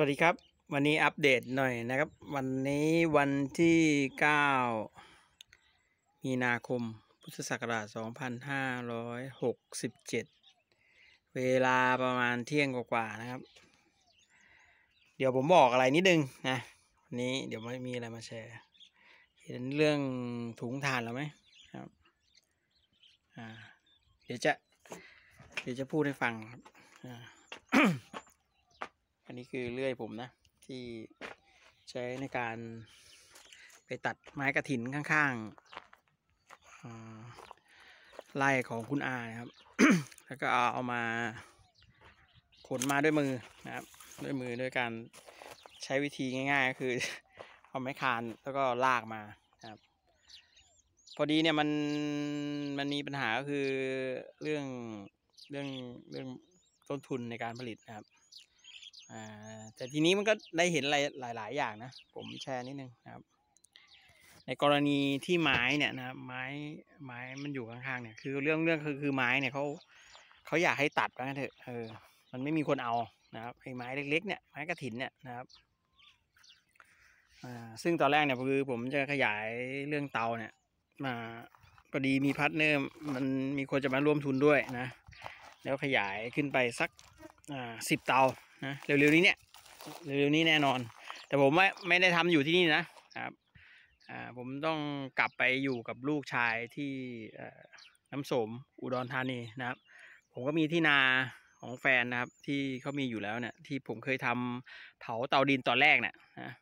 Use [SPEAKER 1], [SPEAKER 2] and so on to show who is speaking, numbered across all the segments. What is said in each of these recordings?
[SPEAKER 1] วัสดีครับ วันนี้อัปเดตหน่อยนะครับวันนี้วันที่ 9 มีนาคมพุทธศักราช 2567 เวลาประมาณเที่ยงกว่าๆนะครับ เดี๋ยวผมบอกอะไรนิดนึงนะวันนี้เดี๋ยวไม่มีอะไรมาแชร์เห็นเรื่องถุงทานแล้วไหมครับอ่าเดี๋ยวจะเดี๋ยวจะพูดให้ฟังครับอ่าอันนี้คือเลื่อยผมนะ ที่ใช้ในการไปตัดไม้กระถินข้างๆไร่ของคุณอานะครับ แล้วก็เอามาขนมาด้วยมือนะครับ ด้วยมือด้วยการใช้วิธีง่าย ๆ ก็คือเอาไม้คานแล้วก็ลากมาครับ พอดีเนี่ยมันมันมีปัญหาก็คือเรื่องเรื่องเรื่องต้นทุนในการผลิตนะครับแต่ทีนี้มันก็ได้เห็นหลายหลายอย่างนะ ผมแชร์นิดนึงนะครับ ในกรณีที่ไม้เนี่ยนะไม้ไม้มันอยู่ข้างๆเนี่ยคือเรื่องเรื่องคือคือไม้เนี่ยเขาเขาอยากให้ตัดนเถอะเออ มันไม่มีคนเอานะครับไอ้ไม้เล็กๆเนี่ยไม้กระถินเนี่ยนะครับซึ่งตอนแรกเนี่ยคือผมจะขยายเรื่องเตาเนี่ย มาพอดีมีพาร์ทเนอร์มันมีคนจะมาร่วมทุนด้วยนะ แล้วขยายขึ้นไปสักสิบเตาเร็วๆนี้เนี่ย เร็วๆนี้แน่นอน แต่ผมไม่ไม่ได้ทำอยู่ที่นี่นะครับอ่าผมต้องกลับไปอยู่กับลูกชายที่น้ำสม อุดรธานีนะครับ ผมก็มีที่นาของแฟนนะครับที่เขามีอยู่แล้วเนี่ยที่ผมเคยทำเผาเตาดินตอนแรกเนี่ยนะ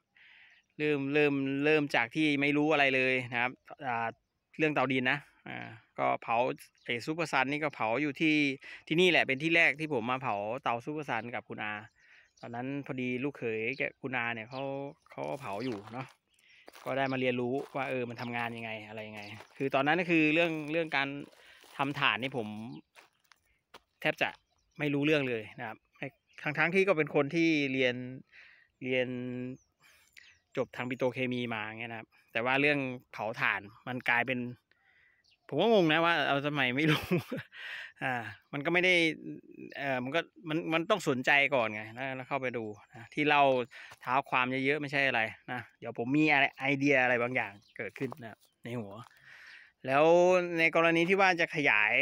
[SPEAKER 1] เริ่มเริ่มเริ่มจากที่ไม่รู้อะไรเลยนะครับเรื่องเตาดินนะก็เผาไอซูเปอร์ซันนี่ก็เผาอยู่ที่ที่นี่แหละเป็นที่แรกที่ผมมาเผาเตาซูเปอร์ซันกับคุณอาตอนนั้นพอดีลูกเขยแกคุณอาเนี่ยเขาเขาเผาอยู่เนาะก็ได้มาเรียนรู้ว่าเออมันทำงานยังไงอะไรยังไง คือตอนนั้นก็คือเรื่องเรื่องการทำฐานนี่ผม แทบจะไม่รู้เรื่องเลยนะครับทั้งทั้งที่ก็เป็นคนที่เรียนเรียนจบทางปิโตเคมีมาเงี้ยนะครับ แต่ว่าเรื่องเผาถ่านมันกลายเป็นผมก็งงนะว่าเอาทำไมไม่รู้ อ่า มันก็ไม่ได้ เออมันก็ มัน มันต้องสนใจก่อนไง แล้วแล้วเข้าไปดูนะ ที่เราเท้าความเยอะๆ ไม่ใช่อะไรนะ เดี๋ยวผมมีอะไรไอเดียอะไรบางอย่างเกิดขึ้นนะ ในหัว แล้วในกรณีที่ว่าจะขยาย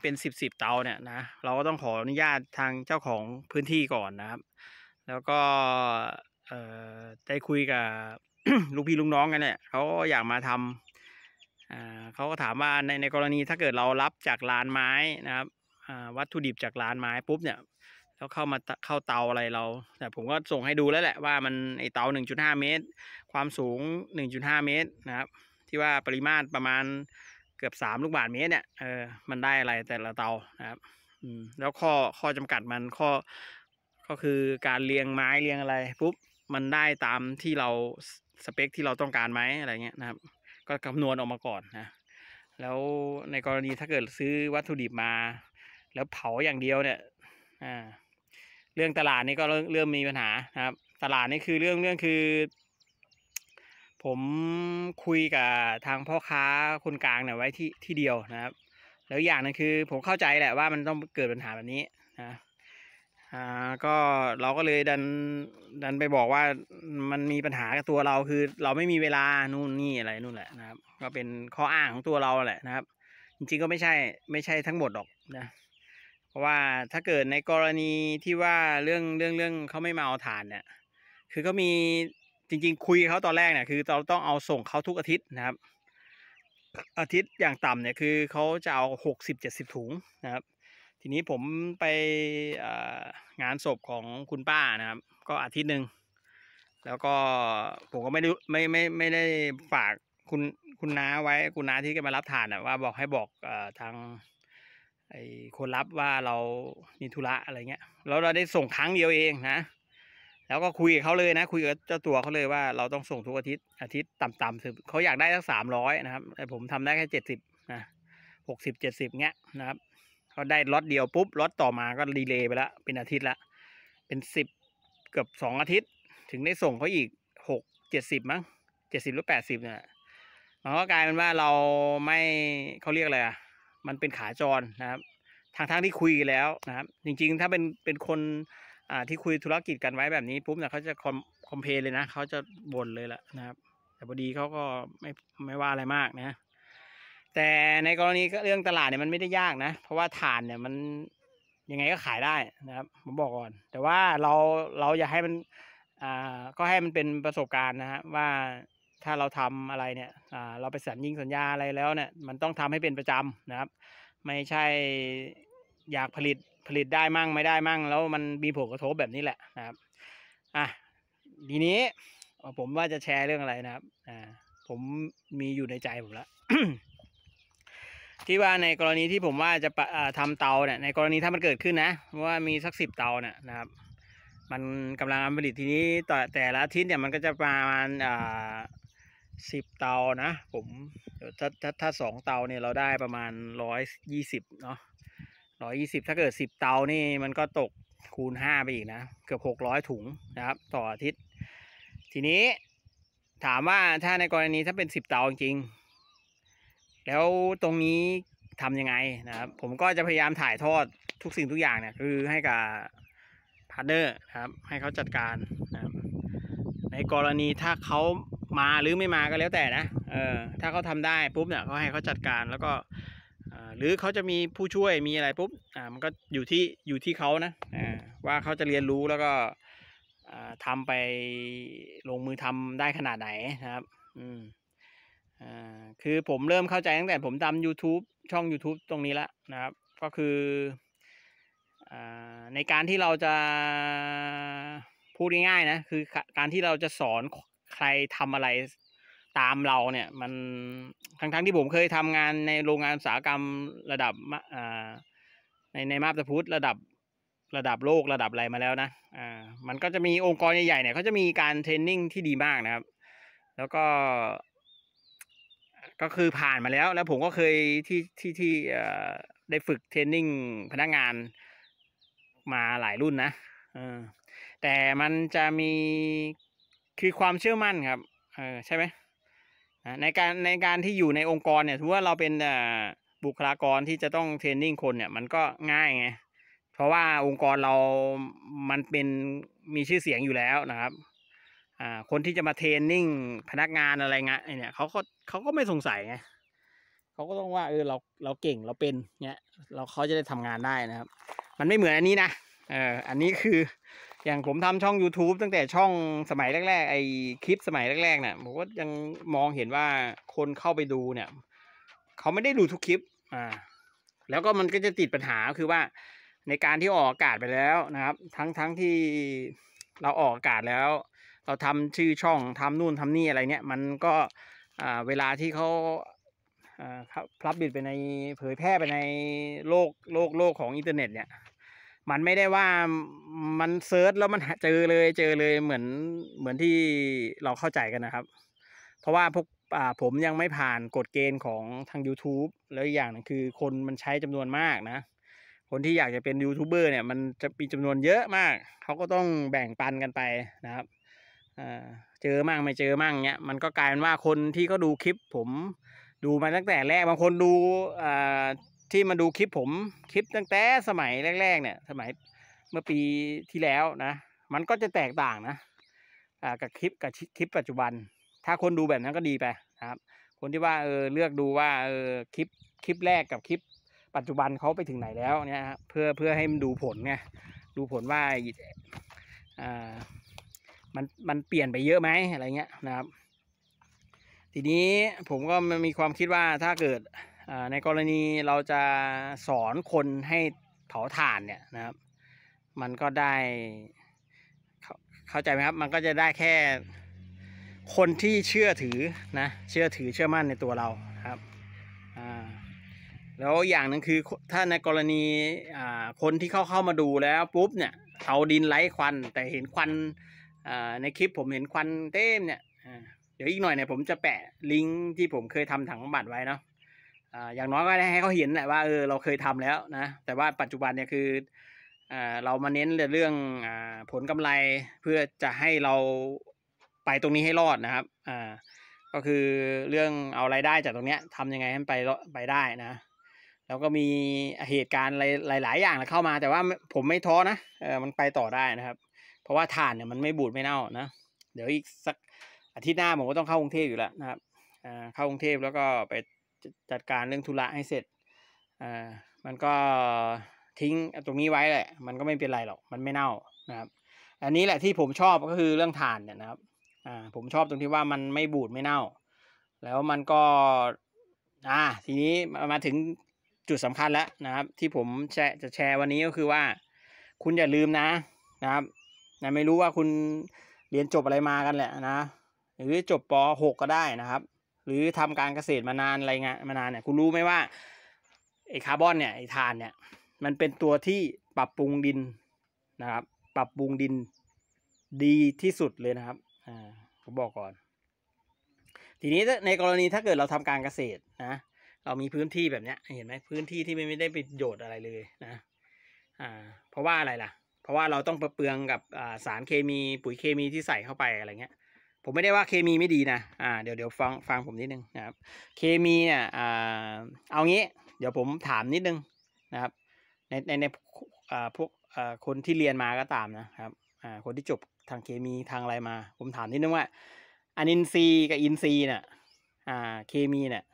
[SPEAKER 1] เป็นสิบสิบเตาเนี่ยนะ เราก็ต้องขออนุญาตทางเจ้าของพื้นที่ก่อนนะครับ แล้วก็เอ่อ ได้คุยกับ ลูกพี่ลูกน้องกันเนี่ย เขาอยากมาทำเขาก็ถามว่าในในกรณีถ้าเกิดเรารับจากร้านไม้นะครับวัตถุดิบจากร้านไม้ปุ๊บเนี่ยแล้วเข้ามาเข้าเตาอะไรเรา แต่ผมก็ส่งให้ดูแล้วแหละว่า มันไอเตา 1.5 เมตร ความสูง 1.5 เมตรนะครับ ที่ว่าปริมาตรประมาณเกือบ 3 ลูกบาทเมตรเนี่ยเออมันได้อะไรแต่ละเตานะครับแล้วข้อข้อจำกัดมันข้อ ก็คือการเรียงไม้เรียงอะไรปุ๊บมันได้ตามที่เราสเปคที่เราต้องการไหมอะไรเงี้ยนะครับก็คำนวณออกมาก่อนนะ แล้วในกรณีถ้าเกิดซื้อวัตถุดิบมา แล้วเผาอย่างเดียวเนี่ยอ่าเรื่องตลาดนี่ก็เริ่มมีปัญหาครับ ตลาดนี่คือเรื่องเรื่องคือ ผมคุยกับทางพ่อค้าคนกลางเนี่ยไว้ที่ที่เดียวนะครับ แล้วอย่างนึงคือผมเข้าใจแหละว่ามันต้องเกิดปัญหาแบบนี้นะอ่าก็เราก็เลยดันดันไปบอกว่ามันมีปัญหากับตัวเราคือเราไม่มีเวลานู่นนี่อะไรนู่นแหละนะครับ ก็เป็นข้ออ้างของตัวเราแหละนะครับ จริงๆก็ไม่ใช่ไม่ใช่ทั้งหมดหรอกนะเพราะว่าถ้าเกิดในกรณีที่ว่าเรื่องเรื่องเรื่องเขาไม่มาเอาฐานเนี่ย คือก็มีจริง ๆ คุยเขาตอนแรกเนี่ยคือ เราต้องเอาส่งเขาทุกอาทิตย์นะครับ อาทิตย์ อย่างต่ำเนี่ยคือเขาจะเอาหกสิบเจ็ดสิบถุงนะครับทีนี้ผมไปงานศพของคุณป้านะครับ ก็อาทิตย์หนึ่งแล้วก็ผมก็ไม่ได้ไม่ไม่ไม่ได้ฝากคุณคุณน้าไว้คุณน้าที่จะมารับฐานอะว่าบอกให้บอกอทางไอคนรับว่าเรามีธุระอะไรเงี้ยแล้วเราได้ส่งครั้งเดียวเองนะ แล้วก็คุยกับเขาเลยนะ คุยกับเจ้าตัวเขาเลยว่าเราต้องส่งทุกอาทิตย์ อาทิตย์ต่ำๆสิเขาอยากได้สักสามร้อยนะครับแต่ผมทำได้แค่เจ็ดสิบนะหกสิบเจ็ดสิบเงี้ยนะครับก็ได้ล็อตเดียวปุ๊บล็อตต่อมาก็รีเลย์ไปละเป็นอาทิตย์ละ เป็นสิบเกือบสองอาทิตย์ ถึงได้ส่งเขาอีกหกเจ็ดสิบมั้งเจ็ดสิบหรือแปดสิบเนี่ยมันก็กลายเป็นว่าเราไม่เขาเรียกอะไรอ่ะมันเป็นขาจรนะครับ ทางทางที่คุยแล้วนะครับ จริงๆ ถ้าเป็นเป็นคนอ่าที่คุยธุรกิจกันไว้แบบนี้ปุ๊บเนี่ยเขาจะคอมคอมเพลเลยนะเขาจะบ่นเลยล่ละนะครับ แต่พอดีเขาก็ไม่ไม่ว่าอะไรมากนะแต่ในกรณีเรื่องตลาดเนี่ยมันไม่ได้ยากนะ เพราะว่าฐานเนี่ยมันยังไงก็ขายได้นะครับผมบอกก่อน แต่ว่าเราเราอยากให้มันอ่าก็ให้มันเป็นประสบการณ์นะฮะว่าถ้าเราทำอะไรเนี่ยอ่าเราไปสัญญิงสัญญาอะไรแล้วเนี่ยมันต้องทำให้เป็นประจำนะครับ ไม่ใช่อยากผลิตผลิตได้มั่งไม่ได้มั่ง แล้วมันมีผลกระทบแบบนี้แหละนะครับอ่ะทีนี้ผมว่าจะแชร์เรื่องอะไรนะครับอ่าผมมีอยู่ในใจผมแล้วที่ว่าในกรณีที่ผมว่าจะทำเตาเนี่ยในกรณีถ้ามันเกิดขึ้นนะว่ามีสักสิบเตาเนี่ยนะครับมันกำลังผลิตทีนี้ต่แต่ละทิศเนี่ยมันก็จะประมาณอ่าสิบเตานะผมถ้าถ้าถ้าสองเตาเนี่ยเราได้ประมาณร้อยยี่สิบเนาะร้อยี่สิบถ้าเกิดสิบเตานี่มันก็ตกคูณห้าไปอีกนะเกือบหกร้อยถุงนะครับต่ออาทิตย์ทีนี้ถามว่าถ้าในกรณีถ้าเป็นสิบเตาจริงแล้วตรงนี้ทํำยังไงนะครับ ผมก็จะพยายามถ่ายทอดทุกสิ่งทุกอย่างเนี่ยคือให้กับพาร์ทเนอร์ครับ ให้เขาจัดการนะรในกรณีถ้าเขามาหรือไม่มาก็แล้วแต่นะเออถ้าเขาทำได้ปุ๊บเนี่ยเขาให้เขาจัดการแล้วก็หรือเขาจะมีผู้ช่วยมีอะไรปุ๊บอ่ามันก็อยู่ที่อยู่ที่เขานะอ่าว่าเขาจะเรียนรู้แล้วก็ท่าไปลงมือทำได้ขนาดไหนนะครับ อืมคือผมเริ่มเข้าใจตั้งแต่ผมทำ YouTube ช่อง YouTube ตรงนี้ละนะครับ ก็คืออในการที่เราจะพูดง่ายๆนะคือการที่เราจะสอนใครทำอะไรตามเราเนี่ย มันทั้งๆทที่ผมเคยทำงานในโรงงานอุตสาหกรรมระดับในในมาบตะพุทธระดับระดับโลกระดับอะไรมาแล้วนะอ่ามันก็จะมีองค์กรใหญ่ๆเนี่ยเขาจะมีการเทรนนิ่งที่ดีมากนะครับ แล้วก็ก็คือผ่านมาแล้ว แล้วผมก็เคยที่ที่ที่ได้ฝึกเทรนนิ่งพนักงาน มาหลายรุ่นนะแต่มันจะมีคือความเชื่อมั่นครับ ใช่ไหมในการในการที่อยู่ในองค์กรเนี่ยถือว่าเราเป็นบุคลากรที่จะต้องเทรนนิ่งคนเนี่ย มันก็ง่ายไง เพราะว่าองค์กรเรามันเป็นมีชื่อเสียงอยู่แล้วนะครับอ่า คนที่จะมาเทรนนิ่งพนักงานอะไรเงี้ยเนี่ยเขาก็เขาก็ไม่สงสัยไงเขาก็ต้องว่าเออเราเราเก่งเราเป็นเนี่ยเราเขาจะได้ทำงานได้นะครับ มันไม่เหมือนอันนี้นะเอออันนี้คืออย่างผมทำช่อง YouTube ตั้งแต่ช่องสมัยแรกๆไอคลิป สมัยแรกๆเนี่ยผมก็ยังมองเห็นว่าคนเข้าไปดูเนี่ยเขาไม่ได้ดูทุกคลิปอ่าแล้วก็มันก็จะติดปัญหาคือว่าในการที่ออกอากาศไปแล้วนะครับ ทั้งทั้งที่เราออกอากาศแล้วเราทำชื่อช่องทำนู่นทำนี่อะไรเนี่ย มันก็เวลาที่เขาพลับบิดไปในเผยแพร่ไปในโลกโลกโลกของอินเทอร์เน็ต เนี่ย มันไม่ได้ว่ามันเซิร์ชแล้วมันเจอเลยเจอเลยเหมือนเหมือนที่เราเข้าใจกันนะครับ เพราะว่าพวกผมยังไม่ผ่านกฎเกณฑ์ของทาง YouTube แล้วอย่างนึงคือคนมันใช้จำนวนมากนะ คนที่อยากจะเป็นยูทูบเบอร์เนี่ย มันจะมีจำนวนเยอะมากเขาก็ต้องแบ่งปันกันไปนะครับเจอมั่งไม่เจอมั่งเนี้ยมันก็กลายเป็นว่าคนที่ก็ดูคลิปผม ดูมาตั้งแต่แรกบางคนดูที่มาดูคลิปผมคลิปตั้งแต่ สมัยแรก ๆเนี่ยสมัยเมื่อปีที่แล้วนะมันก็จะแตกต่างนะกับคลิปกับคลิปปัจจุบัน ถ้าคนดูแบบนั้นก็ดีไปครับ คนที่ว่าเออเลือกดูว่าเออคลิปคลิปแรกกับคลิปปัจจุบันเขาไปถึงไหนแล้วเนี่ยเพื่อเพื่อให้มันดูผลไงดูผลว่าอ่ามันมันเปลี่ยนไปเยอะไหมอะไรเงี้ยนะครับ ทีนี้ผมก็มีความคิดว่าถ้าเกิดในกรณีเราจะสอนคนให้เผาถ่านเนี่ยนะครับ มันก็ได้เข้าใจไหมครับ มันก็จะได้แค่คนที่เชื่อถือนะ เชื่อถือเชื่อมั่นในตัวเราครับ แล้วอย่างหนึ่งคือถ้าในกรณีคนที่เข้าเข้ามาดูแล้วปุ๊บเนี่ยเอาดินไล้ควันแต่เห็นควันในคลิปผมเห็นควันเต้มเนี่ยเดี๋ยวอีกหน่อยเนี่ยผมจะแปะลิงก์ที่ผมเคยทำถังบำบัดไว้เนาะอย่างน้อยก็ได้ให้เขาเห็นแหละว่าเออเราเคยทำแล้วนะแต่ว่าปัจจุบันเนี่ยคือเรามาเน้นเรื่องผลกำไรเพื่อจะให้เราไปตรงนี้ให้รอดนะครับก็คือเรื่องเอารายได้จากตรงเนี้ยทำยังไงให้ไปไปได้นะ แล้วก็มีเหตุการณ์หลาย ๆอย่างเข้ามา แต่ว่าผมไม่ท้อนะมันไปต่อได้นะครับเพราะว่าถ่านเนี่ยมันไม่บูดไม่เน่านะ เดี๋ยวอีกสักอาทิตย์หน้าผมก็ต้องเข้ากรุงเทพอยู่แล้วนะครับ เข้ากรุงเทพแล้วก็ไปจัดการเรื่องธุระให้เสร็จมันก็ทิ้งตรงนี้ไว้แหละ มันก็ไม่เป็นไรหรอก มันไม่เน่านะครับ อันนี้แหละที่ผมชอบก็คือเรื่องถ่านเนี่ยนะครับผมชอบตรงที่ว่ามันไม่บูดไม่เน่า แล้วมันก็ อ่า ทีนี้มาถึงจุดสำคัญแล้วนะครับ ที่ผมจะแชร์วันนี้ก็คือว่า คุณอย่าลืมนะนะครับนะไม่รู้ว่าคุณเรียนจบอะไรมากันแหละนะหรือจบป .6 ก็ได้นะครับ หรือทำการเกษตรมานานอะไรเงี้ยมานานเนี่ยคุณรู้ไหมว่าไอคาร์บอน เนี่ยไอทถ่านเนี่ย มันเป็นตัวที่ปรับปรุงดินนะครับ ปรับปรุงดินดีที่สุดเลยนะครับอ่าผมบอกก่อน ทีนี้ในกรณีถ้าเกิดเราทำการเกษตรนะ เรามีพื้นที่แบบเนี้ยเห็นไหมพื้นที่ที่ไม่ได้ประโยชน์อะไรเลยนะอ่า เพราะว่าอะไรล่ะราะว่าเราต้องประเปืองกับสารเคมีปุ๋ยเคมีที่ใส่เข้าไปอะไรเงี้ย ผมไม่ได้ว่าเคมีไม่ดีนะอ่าเดี๋ยวเดี๋ยวฟังฟังผมนิดนึงนะครับ เคมีเนี่ยอ่าเอางี้ เดี๋ยวผมถามนิดนึงนะครับ ในในในอ่าพวกอ่าคนที่เรียนมาก็ตามนะครับอ่าคนที่จบทางเคมีทางอะไรมา ผมถามนิดนึงว่าอนินซีกับอินซีเนี่ยอ่าเคมีเนี่ย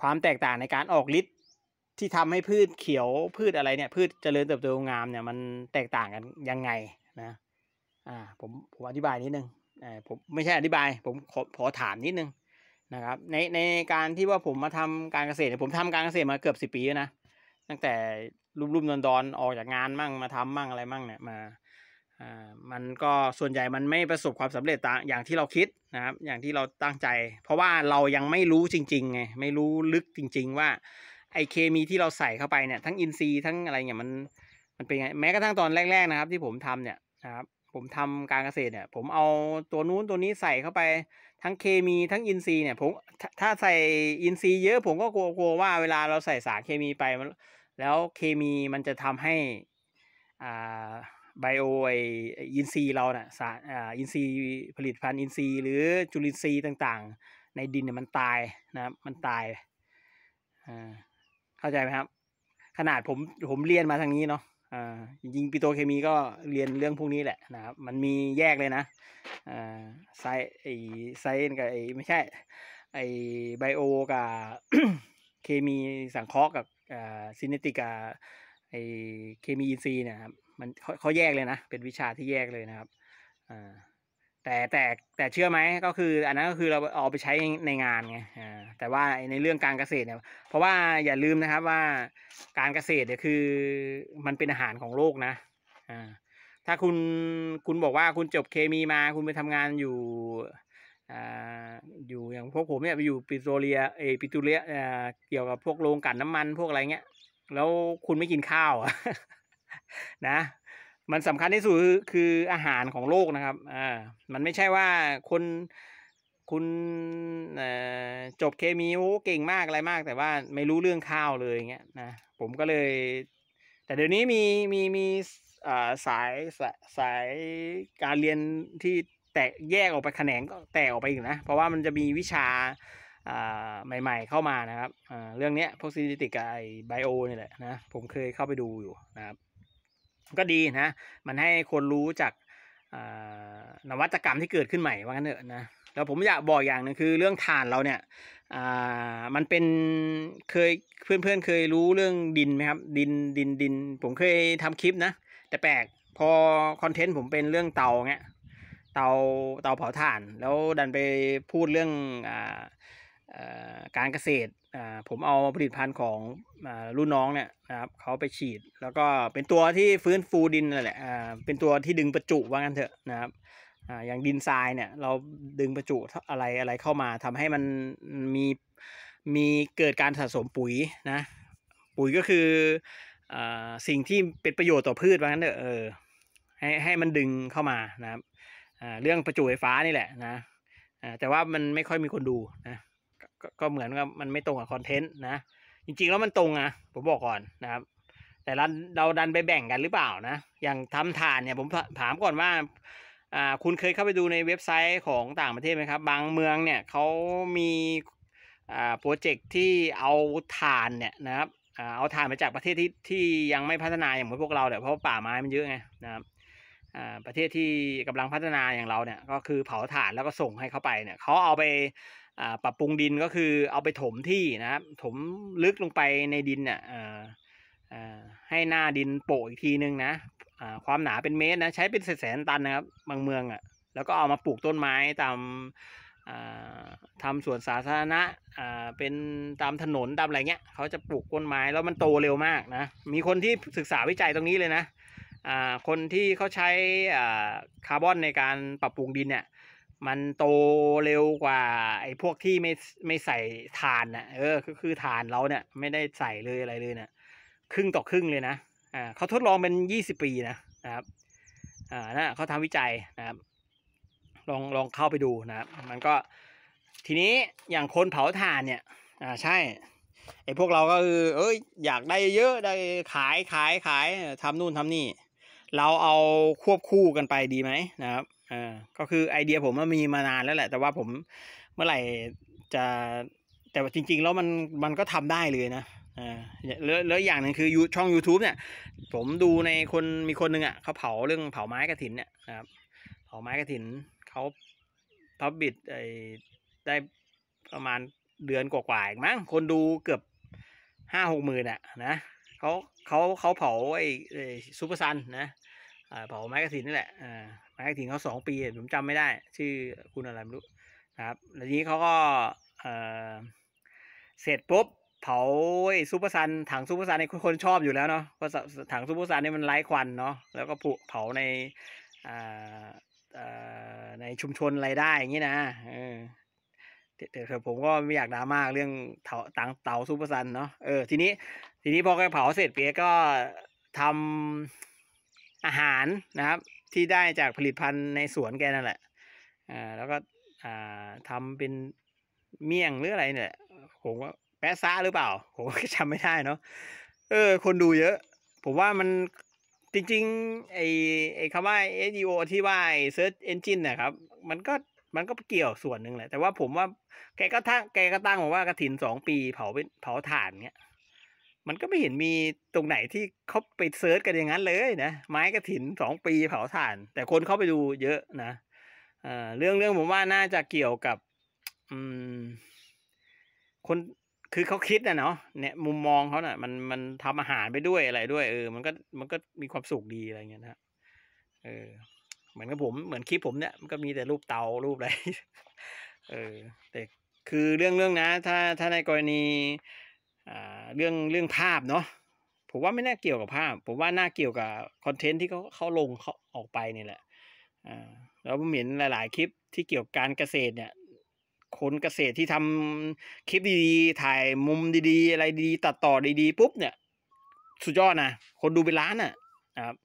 [SPEAKER 1] ความแตกต่างในการออกฤทธิ์ที่ทำให้พืชเขียวพืชอะไรเนี่ย พืชเจริญเติบโตงามเนี่ยมันแตกต่างกันยังไงนะอ่าผมผมอธิบายนิดนึงอ่าผมไม่ใช่อธิบาย ผมขอขอถามนิดนึงนะครับในในการที่ว่าผมมาทำการเกษตรผมทำการเกษตรมาเกือบสิบปีแล้วนะตั้งแต่รุ่มๆดอนดอนออกจากงานมั่งมาทำมั่งอะไรมั่งเนี่ยมาอ่ามันก็ส่วนใหญ่มันไม่ประสบความสำเร็จตามอย่างที่เราคิดนะครับ อย่างที่เราตั้งใจ เพราะว่าเรายังไม่รู้จริง ๆไงไม่รู้ลึกจริง ๆ ว่าไอเคมีที่เราใส่เข้าไปเนี่ยทั้งอินซีทั้งอะไรเนี่ยมันมันเป็นไงแม้กระทั่งตอนแรกๆนะครับ ที่ผมทำเนี่ยนะครับ ผมทำการเกษตรเนี่ยผมเอาตัวนู้นตัวนี้ใส่เข้าไปทั้งเคมีทั้งอินซีเนี่ยผมถ้าใส่อินซีเยอะ ผมก็กลัวว่าเวลาเราใส่สารเคมีไปมันแล้วเคมีมันจะทำให้อ่าไบโอไออินซีเราเนะ่ยสารอ่าอินซีผลิตภัณฑ์อินซีหรือจุลินทรีย์ต่างๆ ในดินเนี่ยมันตายนะครับมันตายอ่าเข้าใจไหมครับขนาดผมผมเรียนมาทางนี้เนาะอ่าจริงๆปิโตเคมีก็เรียนเรื่องพวกนี้แหละนะครับมันมีแยกเลยนะอ่าไซไอไซน์กับไอไม่ใช่ ไอไบโอกับเคมีสังเคราะห์กับอ่าซินเนติกบไอเคมีอินทรีย์เนี่ยครับมันเขาแยกเลยนะเป็นวิชาที่แยกเลยนะครับอ่าแต่แต่แต่เชื่อไหมก็คือ อันนั้นก็คือเราเอาไปใช้ในงานไงแต่ว่าในเรื่องการเกษตรเนี่ยเพราะว่าอย่าลืมนะครับว่าการเกษตรเนี่ยคือมันเป็นอาหารของโลกนะถ้าคุณคุณบอกว่าคุณจบเคมีมาคุณไปทำงานอยู่อยู่อย่างพวกผมเนี่ยไปอยู่ปิโตรเลียเอปิตูเลีย เกี่ยวกับพวกโรงกลั่นน้ามันพวกอะไรเงี้ยแล้วคุณไม่กินข้าวนะมันสำคัญที่สุดคืออาหารของโลกนะครับ อ่า มันไม่ใช่ว่าคนคุณจบเคมีโอ้เก่งมากอะไรมากแต่ว่าไม่รู้เรื่องข้าวเลยอย่างเงี้ยนะ ผมก็เลย แต่เดี๋ยวนี้มีมีมีสายสายการเรียนที่แตกแยกออกไปแขนงก็แตกออกไปอีกนะ เพราะว่ามันจะมีวิชาใหม่ๆเข้ามานะครับ เรื่องนี้พวกซีนิติกไอไบโอนี่แหละนะผมเคยเข้าไปดูอยู่นะครับก็ดีนะ มันให้คนรู้จากนวัตกรรมที่เกิดขึ้นใหม่ว่ากันเถอะนะ แล้วผมอยากบอกอย่างนึงคือเรื่องฐานเราเนี่ยมันเป็นเคยเพื่อนๆเเคยรู้เรื่องดินไหมครับ ดินดินดินผมเคยทำคลิปนะแต่แปลกพอคอนเทนต์ผมเป็นเรื่องเตาเงี้ยเตาเตาเผาถ่านแล้วดันไปพูดเรื่องอการเกษตรผมเอาผลิตภัณฑ์ของรุ่นน้องเนี่ยนะครับเขาไปฉีด แล้วก็เป็นตัวที่ฟื้นฟูดินนั่นแหละเป็นตัวที่ดึงประจุว่างั้นเถอะนะครับอย่างดินทรายเนี่ยเราดึงประจุอะไรอะไรเข้ามา ทำให้มันมีมีเกิดการสะสมปุ๋ยนะปุ๋ยก็คืออสิ่งที่เป็นประโยชน์ต่อพืชว่างั้นเถอะเออให้ให้มันดึงเข้ามานะครับเรื่องประจุไฟฟ้านี่แหละนะแต่ว่ามันไม่ค่อยมีคนดูนะก็เหมือนกับมันไม่ตรงกับคอนเทนต์นะจริงๆแล้วมันตรงอะผมบอกก่อนนะครับแต่เราเราดันไปแบ่งกันหรือเปล่านะอย่างทำฐานเนี่ยผมถามก่อนว่าอ่า คุณเคยเข้าไปดูในเว็บไซต์ของต่างประเทศไหมครับบางเมืองเนี่ยเขามีอ่าโปรเจกต์ที่เอาฐานเนี่ยนะครับเอาถ่านมาจากประเทศที่ที่ยังไม่พัฒนาอย่างพวกเราเนี่ยเพราะป่าไม้มันเยอะไงนะครับประเทศที่กำลังพัฒนาอย่างเราเนี่ย ก็คือเผาถ่านแล้วก็ส่งให้เขาไปเนี่ยเขาเอาไปปรับปรุงดินก็คือเอาไปถมที่นะครับถมลึกลงไปในดินเนี่ยให้หน้าดินโปะอีกทีนึงนะความหนาเป็นเมตรนะใช้เป็นแสนตันนะครับ บางเมืองอะ่ะแล้วก็เอามาปลูกต้นไม้ตามทำสวนสาธารณะเป็นตามถนนตามอะไรเงี้ยเขาจะปลูกต้นไม้แล้วมันโตเร็วมากนะมีคนที่ศึกษาวิจัยตรงนี้เลยนะคนที่เขาใช้คาร์บอนในการปรับปรุงดินเนี่ยมันโตเร็วกว่า ไอ้พวกที่ไม่ไม่ใส่ฐานนะ่ะ เออือคือฐานเราเนี่ย ไม่ได้ใส่เลยอะไรเลยเนะี่ยครึ่งต่อครึ่งเลยนะอ่าเขาทดลองเป็นยี่สิบปีนะนะครับอ่านะ เขาทำวิจัยนะครับ ลองลองเข้าไปดูนะครับมันก็ ทีนี้อย่างคนเผาทานเนี่ย อ่า ใช่ ไอ้พวกเราก็คือเอ้ยอยากได้เยอะได้ขายขายขายทำนู่นทำนี่ เราเอาควบคู่กันไปดีไหมนะครับก็คือไอเดียผมมันมีมานานแล้วแหละ แต่ว่าผมเมื่อไหร่จะแต่ว่าจริงๆ แล้วมันมันก็ทำได้เลยนะอ่าแล้วแล้วอย่างหนึ่งคือยูช่อง YouTube เนี่ย ผมดูในคนมีคนหนึ่งอ่ะเขาเผาเรื่องเผาไม้กระถินเนี่ยนะครับเผาไม้กระถินเขาพับบิดไอได้ประมาณเดือนกว่าๆอีกมั้งคนดูเกือบห้าหกหมื่นอ่ะนะเขาเขาเขาเผาไอ้ซูเปอร์ซันนะเผาไม้กระถินนี่แหละไม้กระถินเขาสองปีผมจำไม่ได้ ชื่อคุณอะไรไม่รู้นะครับ แล้ว ทีนี้เขาก็เสร็จปุ๊บเผาซูเปอร์ซัน ถังซูเปอร์ซันในคนชอบอยู่แล้วเนาะเพราะถังซูเปอร์ซันนี่มันไร้ควันเนาะแล้วก็ผุเผาในในชุมชนไราย ได้ อย่างนี้นะแต่ผมก็ไม่อยากดราม่าเรื่องเตาตังเตาซูเปอร์ซันเนาะเออทีนี้ ทีนี้พอแกเผาเสร็จเปียก็ทำอาหารนะครับ ที่ได้จากผลิตภัณฑ์ในสวนแกนั่นแหละอ่าแล้วก็อ่าทำเป็นเมี่ยงหรืออะไรเนี่ย ผมว่าแปะซ่าหรือเปล่าผมก็จำไม่ได้เนาะเออ คนดูเยอะ ผมว่ามันจริงๆไอ้ไอ้คำว่า SEO ที่ว่า Search Engine นะครับ มันก็มันก็เกี่ยวส่วนหนึ่งแหละ แต่ว่าผมว่าแกก็ทั้งแกก็ตั้งบอกว่ากระถินสองปีเผาเป็นเผาถ่านเนี้ยมันก็ไม่เห็นมีตรงไหนที่เขาไปเซิร์ชกันอย่างนั้นเลยนะไม้กระถินสองปีเผาถ่าน แต่คนเข้าไปดูเยอะนะ เรื่องเรื่องผมว่าน่าจะเกี่ยวกับคนคือเขาคิดนะเนาะเนี่ย มุมมองเขาเนะ่ะมันมันทำอาหารไปด้วยอะไรด้วย เออมันก็มันก็มีความสุขดีอะไรเงี้ยนะ เออเหมือนกับผมเหมือนคลิปผมเนี่ยมันก็มีแต่รูปเตารูปอะไรเออแต่คือเรื่องเรื่องนะ ถ้าถ้าในกรณีเรื่องเรื่องภาพเนาะผมว่าไม่น่าเกี่ยวกับภาพผมว่าน่าเกี่ยวกับคอนเทนต์ที่เขาเขาลงเขาออกไปนี่แหละแล้วผมเห็นหลาย ๆคลิปที่เกี่ยวกับการเกษตรเนี่ยคนเกษตรที่ทำคลิปดีๆ ถ่ายมุมดีๆ อะไรดีตัดต่อดีๆ ปุ๊บเนี่ย สุดยอดนะคนดูเป็นล้านอ่ะครับ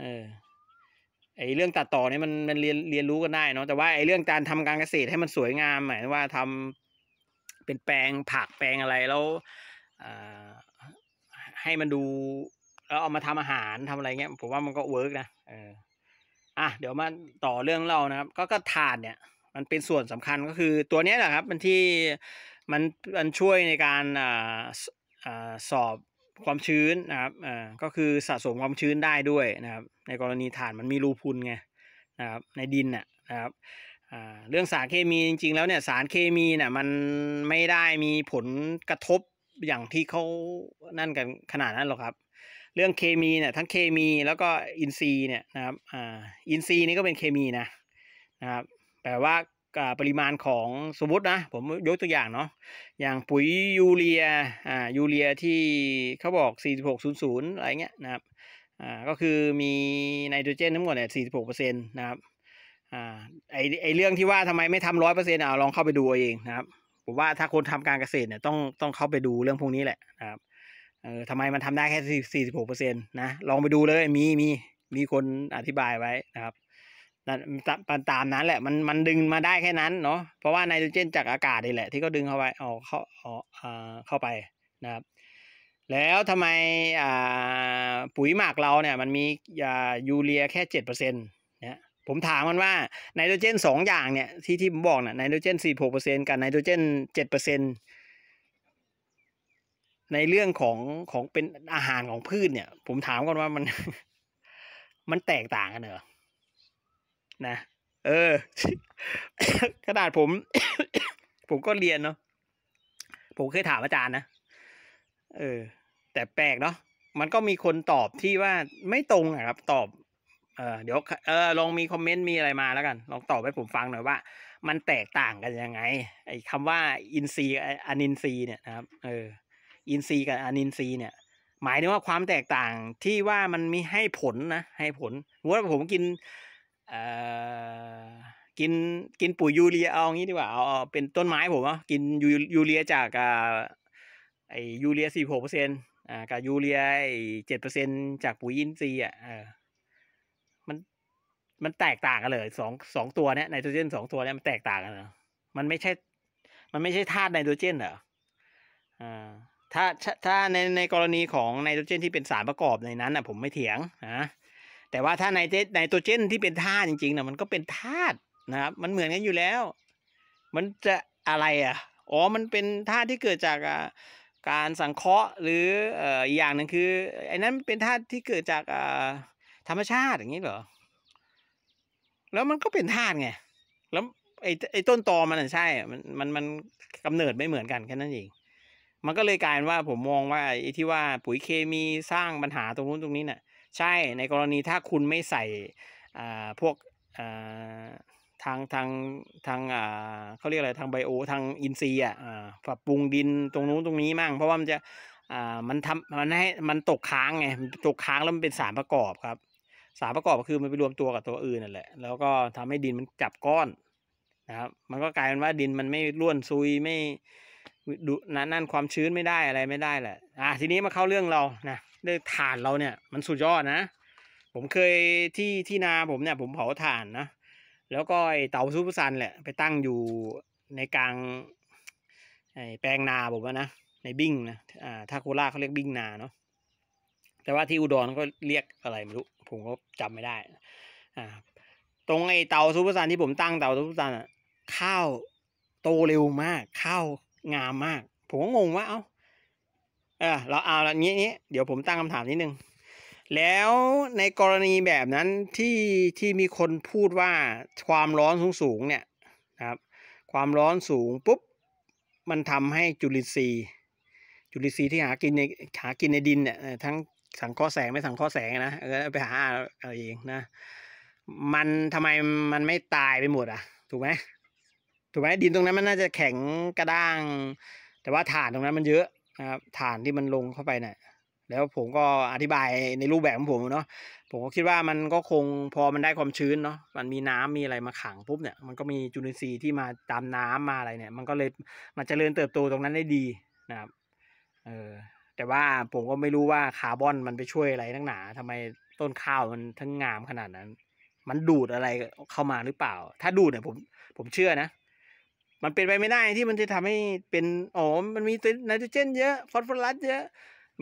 [SPEAKER 1] เออไอเรื่องตัดต่อเนี่ยมันมันเรียนเรียนรู้กันได้เนาะแต่ว่าไอเรื่องการทำการเกษตรให้มันสวยงามหมายว่าทำเป็นแปลงผักแปลงอะไรแล้วให้มันดูแล้วเอามาทำอาหารทำอะไรเงี้ยผมว่ามันก็เวิร์กนะเอออ่ะเดี๋ยวมาต่อเรื่องเล่านะครับ ก็ก็ทานเนี่ยมันเป็นส่วนสำคัญก็คือตัวนี้แหละครับมันที่มันมันช่วยในการอ่าอ่าสอบความชื้นนะครับอ่าก็คือสะสมความชื้นได้ด้วยนะครับ ในกรณีฐานมันมีรูพุนไงนะครับในดินน่ะนะครับเรื่องสารเคมีจริงๆ แล้วเนี่ยสารเคมีเนี่ยมันไม่ได้มีผลกระทบอย่างที่เขานั่นกันขนาดนั้นหรอกครับ เรื่องเคมีเนี่ยทั้งเคมีแล้วก็อินซีเนี่ยนะครับอ่าอินซีนี่ก็เป็นเคมีนะนะครับแปลว่าปริมาณของสมมตินะ ผมยกตัวอย่างเนาะอย่างปุ๋ยยูเรียอ่ายูเรียที่เขาบอก 4600อะไรเงี้ยนะครับอ่าก็คือมีไนโตรเจนทั้งหมดเนี่ย46%นะครับอ่าไอไอเรื่องที่ว่าทำไมไม่ทำร้อยเปอร์เซ็นต์อ่ะลองเข้าไปดูเองนะครับผมว่าถ้าคนทำการเกษตรเนี่ยต้องต้องเข้าไปดูเรื่องพวกนี้แหละนะครับเออทำไมมันทำได้แค่สี่สิบหกเปอร์เซ็นต์นะลองไปดูเลย มีมีมีคนอธิบายไว้นะครับตามนั้นแหละมันมันดึงมาได้แค่นั้นเนาะเพราะว่าไนโตรเจนจากอากาศนี่แหละ ที่เขาดึงเข้าไปออกเข้าออกเข้าไปนะครับ แล้วทำไมปุ๋ยหมักเราเนี่ยมันมียูเรียแค่เจ็ดเปอร์เซ็นต์เนี่ยผมถามมันว่าไนโตรเจนสองอย่างเนี่ย ที่ที่ผมบอกนะ่ะไนโตรเจนสี่หกเปอร์เซ็นกับไนโตรเจนเจ็ดเปอร์เซ็นในเรื่องของของเป็นอาหารของพืชเนี่ย ผมถามก่อนว่ามัน มันแตกต่างกันเหรอนะเออกระดาษผม ผมก็เรียนเนาะผมเคยถามอาจารย์นะเออ แต่แปลกเนาะมันก็มีคนตอบที่ว่าไม่ตรงอะครับตอบเออเดี๋ยวเออลองมีคอมเมนต์มีอะไรมาแล้วกัน ลองตอบให้ผมฟังหน่อยว่ามันแตกต่างกันยังไงไอ้คำว่าอินซีอานินซีเนี่ยนะครับ เอออินซีกับอานินซีเนี่ย หมายถึงว่าความแตกต่างที่ว่ามันมีให้ผลนะให้ผลว่าผมกินเอ่อกินกินปุ๋ยยูเรียเอางี้ดีกว่าเอาเป็นต้นไม้ผมอ่ะกินยูยูเรียจากอ่าไอยูเรียสี่หกเปอร์เซ็นต์อ่ากับยูเรียเจ็ดเปอร์เซ็นต์จากปุ๋ยอินซีอ่ะเออมันแตกต่างกันเลยสองสองตัวเนี้ยไนโตรเจนสองตัวเนี้ยมันแตกต่างกันเหรอมันไม่ใช่ มันไม่ใช่ธาตุไนโตรเจนเหรออ่าถ้าถ้าในในกรณีของไนโตรเจน ที่เป็นสารประกอบในนั้นอ่ะผมไม่เถียงนะแต่ว่าถ้าไนเนไนโตรเจนที่เป็นธาตุจริงๆนะมันก็เป็นธาตุนะครับมันเหมือนกันอยู่แล้ว มันจะอะไรอ่ะ อ๋อมันเป็นธาตุที่เกิดจากการสังเคราะห์หรืออีกอย่างหนึ่งคือไอ้นั้นเป็นธาตุที่เกิดจากธรรมชาติอย่างนี้เหรอแล้วมันก็เป็นธาตุไง แล้วไอ้ไอ้ต้นตอมันใช่ มันมันมันกำเนิดไม่เหมือนกันแค่นั้นเอง มันก็เลยกลายว่าผมมองว่าไอ้ที่ว่าปุ๋ยเคมีสร้างปัญหาตรงนู้นตรงนี้เนะ่ะใช่ในกรณีถ้าคุณไม่ใส่อ่าพวกอ่าทางทางทางอ่าเขาเรียกอะไรทางไบโอ ทางอินซีอ่ะอ่าปรับปรุงดินตรงนู้นตรงนี้มั่งเพราะว่ามันจะ อ่า มันทำมันให้มันตกค้างไงตกค้างแล้วมันเป็นสารประกอบครับสารประกอบก็คือมันไปรวมตัวกับตัวอื่นนั่นแหละ แล้วก็ทำให้ดินมันจับก้อนนะครับ มันก็กลายเป็นว่าดินมันไม่ร่วนซุยไม่ดูนันนั่นความชื้นไม่ได้อะไรไม่ได้แหละ อ่ะทีนี้มาเข้าเรื่องเรานะเรื่องถ่านเราเนี่ยมันสุดยอดนะ ผมเคยที่ที่นาผมเนี่ย ผมเผาถ่านนะแล้วก็ไอเตาซูเปอร์ซันแหละไปตั้งอยู่ในกลางไอแปลงนาผมนะในบิ้งนะอ่าถ้าโคราชเขาเรียกบิ้งนาเนาะแต่ว่าที่อุดรก็เรียกอะไรไม่รู้ ผมก็จำไม่ได้ อ่ตรงไอเตาซูเปอร์ซันที่ผมตั้งเตาซูเปอร์ซันอ่ะข้าวโตเร็วมากข้าวงามมาก ผมก็งงว่าเอ้าเออเราเอาละนี้นี้เดี๋ยวผมตั้งคำถามนิดนึง แล้วในกรณีแบบนั้นที่ที่มีคนพูดว่าความร้อนสูงสูงเนี่ยนะครับ ความร้อนสูงปุ๊บ มันทำให้จุลินทรีย์จุลินทรีย์ที่หากินในหากินในดินเนี่ยทั้งสังเคราะห์แสง ไม่สังเคราะห์แสงนะเออไปหาเอาเองนะมันทำไมมันไม่ตายไปหมดอ่ะ ถูกไหมถูกไหมดินตรงนั้นมันน่าจะแข็งกระด้าง แต่ว่าฐานตรงนั้นมันเยอะนะครับฐานที่มันลงเข้าไปเนะี่ย แล้วผมก็อธิบายในรูปแบบของผมเนาะผมก็คิดว่ามันก็คงพอมันได้ความชื้นเนาะมันมีน้ำมีอะไรมาขังปุ๊บเนี่ยมันก็มีจุลินทรีย์ที่มาตามน้ำมาอะไรเนี่ย มันก็เลยมันจเจริญเติบโตตรงนั้นได้ดีนะครับ เออแต่ว่าผมก็ไม่รู้ว่าคาร์บอนมันไปช่วยอะไรทั้งหนาทำไมต้นข้าวมันทั้งงามขนาดนั้น มันดูดอะไรเข้ามาหรือเปล่า ถ้าดูดเนี่ยผมผมเชื่อนะ มันเป็นไปไม่ได้ที่มันจะทำให้เป็นอ๋อมันมีไนโตรเจนเยอะ ฟอสฟอรัสเยอะ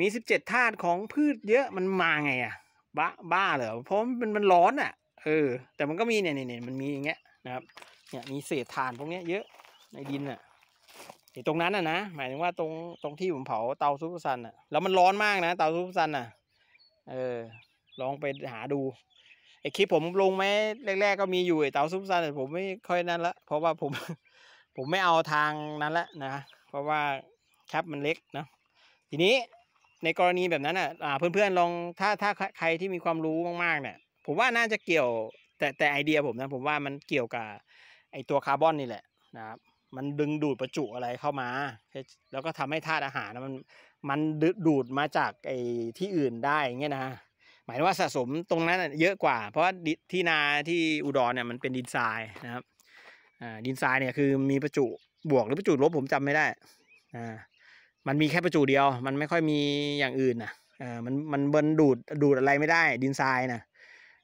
[SPEAKER 1] มีสิบเจ็ดธาตุของพืชเยอะมันมาไงอะบ้าบ้าเหรอเพราะมันมันร้อนอะเออ แต่มันก็มีเนี่ยเนี่ยมันมีอย่างเงี้ยนะครับเนี่ยมีเศษถ่านพวกเนี้ยเยอะในดินอะอู่ตรงนั้นอ่ะนะหมายถึงว่าตรงตรงที่ผมเผาเตาซุปซันอ่ะแล้วมันร้อนมากนะ เตาซุปซันอ่ะเออลองไปหาดูไอคลิปผมลงไหมแรกๆ ก็มีอยู่ไอเตาซุปซันแต่ผมไม่ค่อยนั่นละเพราะว่าผมผมไม่เอาทางนั้นละนะเพราะว่าแคปมันเล็กนะทีนี้ในกรณีแบบนั้นอ่ะเพื่อนๆลองถ้าถ้าใครที่มีความรู้มากๆเนี่ยผมว่าน่าจะเกี่ยวแต่แต่ไอเดียผมนะ ผมว่ามันเกี่ยวกับไอตัวคาร์บอนนี่แหละนะครับมันดึงดูดประจุอะไรเข้ามา แล้วก็ทำให้ธาตุอาหารมันมันดูดมาจากไอ้ที่อื่นได้เงี้ยนะหมายว่าสะสมตรงนั้นเยอะกว่า เพราะว่าที่นาที่อุดรเนี่ยมันเป็นดินทรายนะครับดินทรายเนี่ยคือมีประจุบวกหรือ ประจุลบผมจำไม่ได้อ่ามันมีแค่ประจุเดียว มันไม่ค่อยมีอย่างอื่นนะอ่ามันมันเบินดูดดูดอะไรไม่ได้ ดินทรายนะ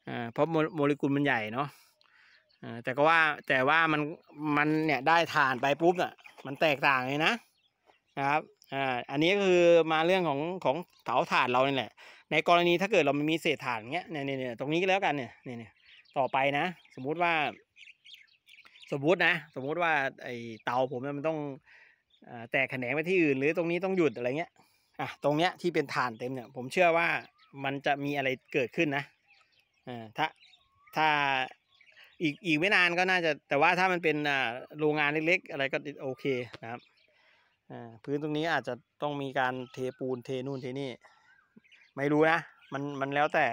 [SPEAKER 1] อ่าเพราะโมเลกุลมันใหญ่เนาะแต่ก็ว่าแต่ว่ามันมันเนี่ยได้ฐานไปปุ๊บอ่ะ มันแตกต่างเลยนะนะครับอ่าอันนี้ก็คือมาเรื่องของของเสาถ่านเราเนี่ยแหละในกรณีถ้าเกิดเรามีเศษถ่านเงี้ยเนี่ยเนี่ยตรงนี้ก็แล้วกันเนี่ยเนี่ยต่อไปนะ สมมุติว่า สมมุตินะ สมมุติว่าไอเตาผมมันต้องแตกแขนงไปที่อื่น หรือตรงนี้ต้องหยุดอะไรเงี้ยอ่ะตรงเนี้ยที่เป็นฐานเต็มเนี่ย ผมเชื่อว่ามันจะมีอะไรเกิดขึ้นนะอ่าถ้าถ้าอีกอีกไม่นานก็น่าจะแต่ว่าถ้ามันเป็นโรงงานเล็กๆ อะไรก็โอเคนะครับพื้นตรงนี้อาจจะต้องมีการเทปูนเทนู่นเทนี่ ไม่รู้นะมันมันแล้วแต่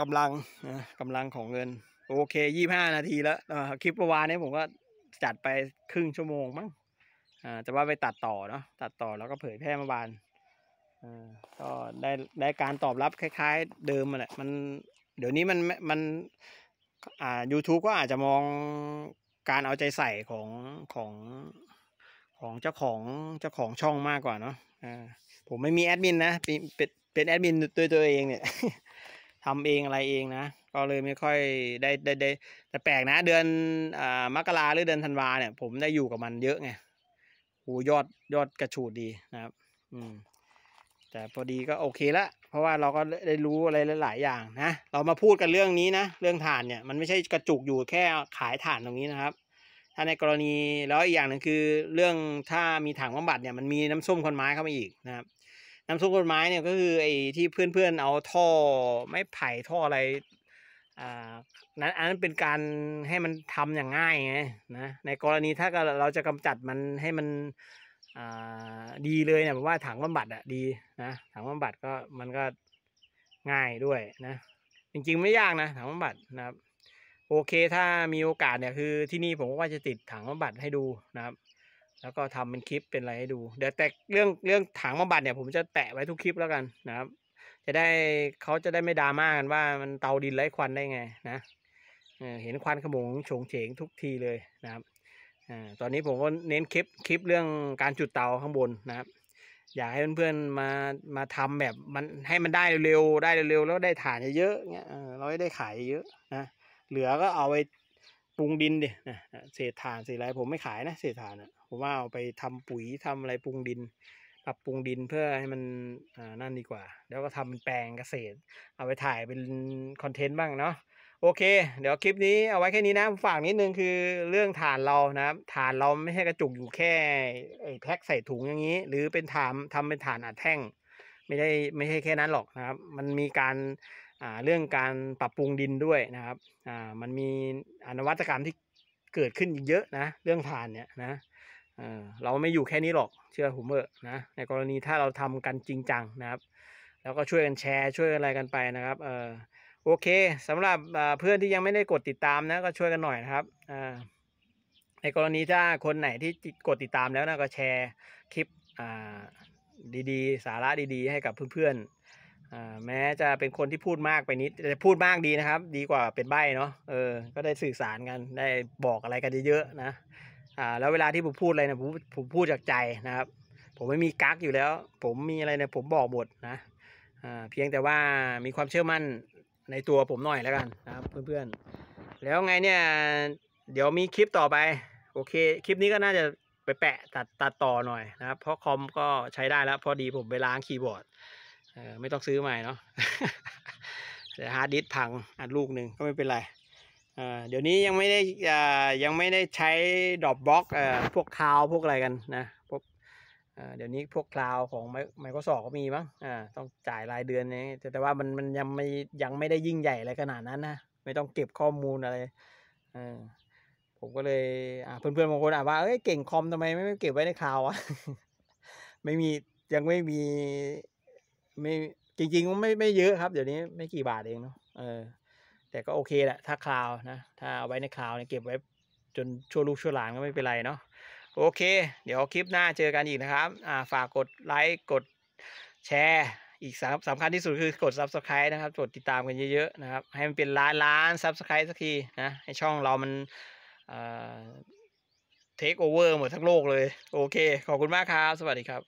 [SPEAKER 1] กำลังนะกำลังของเงิน โอเคยี่ห้านาทีแล้วคลิปเมื่อวานนี้ผมก็จัดไปครึ่งชั่วโมงมั้งจะว่าไปตัดต่อเนาะตัดต่อแล้วก็เผยแพร่เมื่อวานก็ได้ได้การตอบรับคล้ายๆเดิมมาแหละ มัน เดี๋ยวนี้มันมันอ่า YouTube ก็อาจจะมองการเอาใจใส่ของของของเจ้าของเจ้าของช่องมากกว่าเนาะอ่าผมไม่มีแอดมินนะ เป็นเป็นแอดมินดัวยตัวเองเนี่ยทำเองอะไรเองนะ ก็เลยไม่ค่อยได้ได้ได้แต่แปลกนะเดือนอ่ามกราหรือเดือนธันวาเนี่ย ผมได้อยู่กับมันเยอะไงโหยอดยอดกระฉูดดีนะครับ อืมแต่พอดีก็โอเคละ เพราะว่าเราก็ได้รู้อะไรหลายอย่างนะ เรามาพูดกันเรื่องนี้นะ เรื่องฐานเนี่ย มันไม่ใช่กระจุกอยู่แค่ขายฐานตรงนี้นะครับ ถ้าในกรณีแล้วอีกอย่างหนึ่งคือเรื่องถ้ามีถังบำบัดเนี่ยมันมีน้ำส้มคนไม้เข้ามาอีกนะครับ น้ำส้มคนไม้เนี่ยก็คือไอ้ที่เพื่อน ๆ เอาท่อไม้ไผ่ท่ออะไร อ่า นั้นอันนั้นเป็นการให้มันทำอย่างง่ายไงนะ ในกรณีถ้าเราจะกำจัดมันให้มันดีเลยเนี่ยผมว่าถังบำบัดอะดีนะ ถังบำบัดก็มันก็ง่ายด้วยนะ จริงๆไม่ยากนะ ถังบำบัดนะครับ โอเคถ้ามีโอกาสเนี่ยคือ ที่นี่ผมก็จะติดถังบำบัดให้ดูนะครับ แล้วก็ทำเป็นคลิปเป็นอะไรให้ดูเดี๋ยวแต่เรื่องเรื่องถังบำบัดเนี่ย ผมจะแปะไว้ทุกคลิปแล้วกันนะครับ จะได้เขาจะได้ไม่ดราม่ากันว่ามันเตาดินไร้ควันได้ไงนะเห็นควันขโมงโฉงเฉงทุกทีเลยนะครับตอนนี้ผมก็เน้นคลิปคลิปเรื่องการจุดเตาข้างบนนะครับอยากให้เพื่อนๆมามาทำแบบมันให้มันได้เร็วๆได้เร็วๆแล้วได้ฐานเยอะๆเงี้ยเราได้ขายเยอะนะ เหลือก็เอาไปปรุงดินดินะเศษฐานเศษอะไรผมไม่ขายนะ เศษฐานผมว่าเอาไปทำปุ๋ยทำอะไรปรุงดินปรับปรุงดินเพื่อให้มันนั่นดีกว่า แล้วก็ทำเป็นแปลงเกษตร เอาไปถ่ายเป็นคอนเทนต์บ้างเนาะโอเค เดี๋ยวคลิปนี้เอาไว้แค่นี้นะฝากนิดนึงคือเรื่องฐานเรานะครับ ฐานเราไม่ใช่กระจุกอยู่แค่ไอ้แพ็คใส่ถุงอย่างนี้ หรือเป็นฐานทำเป็นฐานอัดแท่ง ไม่ได้ไม่ใช่แค่นั้นหรอกนะครับ มันมีการอ่าเรื่องการปรับปรุงดินด้วยนะครับอ่ามันมีอนวัตกรรมที่เกิดขึ้นเยอะนะ เรื่องฐานเนี่ยนะเราไม่อยู่แค่นี้หรอกเชื่อผมเถอะนะ ในกรณีถ้าเราทำกันจริงจังนะครับ แล้วก็ช่วยกันแชร์ช่วยอะไรกันไปนะครับ เออโอเคสำหรับเพื่อนที่ยังไม่ได้กดติดตามนะก็ช่วยกันหน่อยนะครับในกรณีถ้าคนไหนที่กดติดตามแล้วนะก็แชร์คลิปดีๆ สาระดีๆ ให้กับเพื่อนๆแม้จะเป็นคนที่พูดมากไปนิดจะพูดมากดีนะครับ ดีกว่าเป็นใบเนาะเออก็ได้สื่อสารกันได้บอกอะไรกันเยอะๆนะแล้วเวลาที่ผมพูดอะไรนะผมผมพูดจากใจนะครับ ผมไม่มีกักอยู่แล้ว ผมมีอะไรเนี่ยผมบอกหมดนะเพียงแต่ว่ามีความเชื่อมั่นในตัวผมหน่อยแล้วกันนะครับเพื่อนๆ แล้วไงเนี่ย เดี๋ยวมีคลิปต่อไป โอเคคลิปนี้ก็น่าจะไปแปะตัดตัดต่อหน่อยนะครับ เพราะคอมก็ใช้ได้แล้วพอดีผมไปล้างคีย์บอร์ดเออไม่ต้องซื้อใหม่เนาะแต่ฮาร์ดดิสพังอัดลูกหนึ่งก็ไม่เป็นไรเดี๋ยวนี้ยังไม่ได้ยังไม่ได้ใช้ดรอปบล็อกพวกคาวพวกอะไรกันนะเดี๋ยวนี้พวกคลาวของ Microsoft ก็มีมั้งต้องจ่ายรายเดือนนี้แต่ว่ามันมันยังไม่ยังไม่ได้ยิ่งใหญ่อะไรขนาดนั้นนะ ไม่ต้องเก็บข้อมูลอะไรผมก็เลยเพื่อนๆ บางคนอาะว่าเอ้ยเก่งคอมทำไมไม่เก็บไว้ในคลาวอ่ะ ไม่มียังไม่มี ไม่จริงๆก็ไม่ไม่เยอะครับ เดี๋ยวนี้ไม่กี่บาทเองเนาะ เออ แต่ก็โอเคแหละ ถ้าคลาวนะ ถ้าเอาไว้ในคลาวเนี่ยเก็บไว้ จนชั่วลูกชั่วหลานก็ไม่เป็นไรเนาะโอเค เดี๋ยวคลิปหน้าเจอกันอีกนะครับฝากกดไลค์กดแชร์ อีกสำคัญที่สุดคือกด subscribe นะครับกดติดตามกันเยอะๆนะครับ ให้มันเป็นล้านล้าน subscribe สักทีนะ ให้ช่องเรามันเทคโอเวอร์หมดทั้งโลกเลย โอเค ขอบคุณมากครับ สวัสดีครับ